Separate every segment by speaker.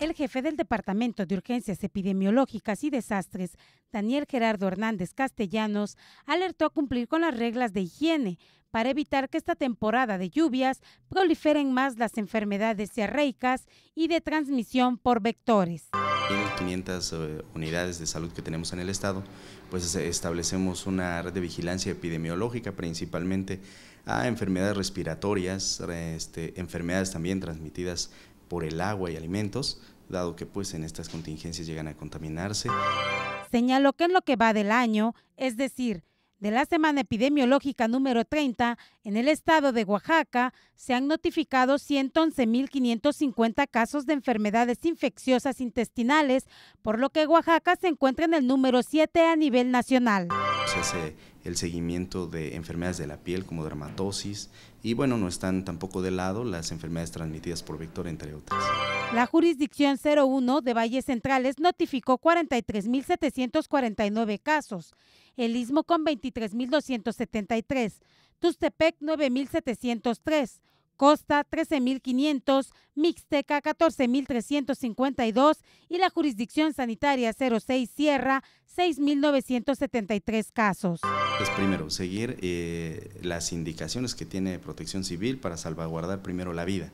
Speaker 1: El jefe del Departamento de Urgencias Epidemiológicas y Desastres, Daniel Gerardo Hernández Castellanos, alertó a cumplir con las reglas de higiene para evitar que esta temporada de lluvias proliferen más las enfermedades diarreicas y de transmisión por vectores.
Speaker 2: En 500 eh, unidades de salud que tenemos en el estado, pues establecemos una red de vigilancia epidemiológica principalmente a enfermedades respiratorias, este, enfermedades también transmitidas por el agua y alimentos, dado que pues en estas contingencias llegan a contaminarse.
Speaker 1: Señaló que en lo que va del año, es decir, de la semana epidemiológica número 30, en el estado de Oaxaca se han notificado 111.550 casos de enfermedades infecciosas intestinales, por lo que Oaxaca se encuentra en el número 7 a nivel nacional.
Speaker 2: Se hace el seguimiento de enfermedades de la piel como dermatosis y bueno, no están tampoco de lado las enfermedades transmitidas por Víctor, entre otras.
Speaker 1: La jurisdicción 01 de Valles Centrales notificó 43.749 casos, el Istmo con 23.273, Tustepec 9.703, Costa 13.500, Mixteca 14.352 y la jurisdicción sanitaria 06 Sierra 6.973 casos. Es
Speaker 2: pues primero seguir eh, las indicaciones que tiene Protección Civil para salvaguardar primero la vida.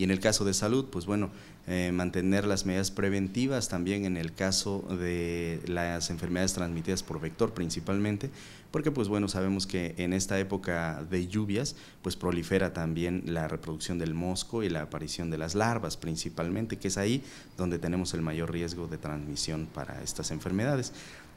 Speaker 2: Y en el caso de salud, pues bueno, eh, mantener las medidas preventivas también en el caso de las enfermedades transmitidas por vector principalmente, porque pues bueno, sabemos que en esta época de lluvias, pues prolifera también la reproducción del mosco y la aparición de las larvas principalmente, que es ahí donde tenemos el mayor riesgo de transmisión para estas enfermedades.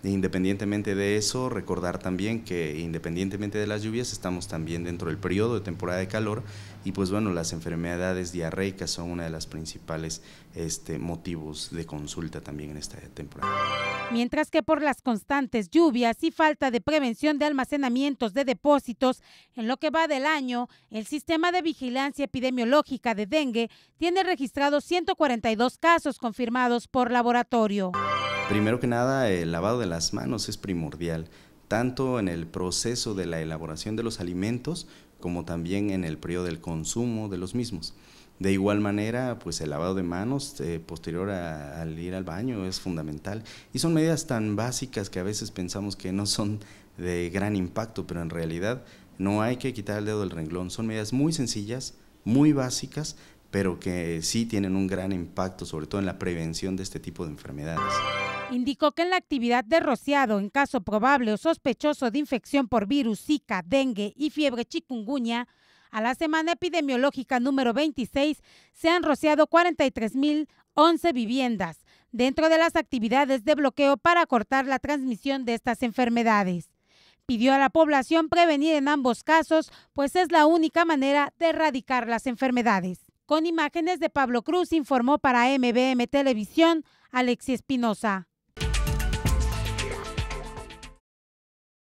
Speaker 2: Independientemente de eso, recordar también que independientemente de las lluvias, estamos también dentro del periodo de temporada de calor y pues bueno, las enfermedades diarreicas son una de las principales este, motivos de consulta también en esta temporada.
Speaker 1: Mientras que por las constantes lluvias y falta de prevención de almacenamientos de depósitos, en lo que va del año, el sistema de vigilancia epidemiológica de dengue tiene registrados 142 casos confirmados por laboratorio.
Speaker 2: Primero que nada, el lavado de las manos es primordial, tanto en el proceso de la elaboración de los alimentos como también en el periodo del consumo de los mismos. De igual manera, pues el lavado de manos eh, posterior al ir al baño es fundamental. Y son medidas tan básicas que a veces pensamos que no son de gran impacto, pero en realidad no hay que quitar el dedo del renglón. Son medidas muy sencillas, muy básicas, pero que sí tienen un gran impacto, sobre todo en la prevención de este tipo de enfermedades.
Speaker 1: Indicó que en la actividad de rociado, en caso probable o sospechoso de infección por virus Zika, dengue y fiebre chikungunya, a la semana epidemiológica número 26 se han rociado 43.011 viviendas dentro de las actividades de bloqueo para cortar la transmisión de estas enfermedades. Pidió a la población prevenir en ambos casos, pues es la única manera de erradicar las enfermedades. Con imágenes de Pablo Cruz informó para MBM Televisión Alexi Espinosa.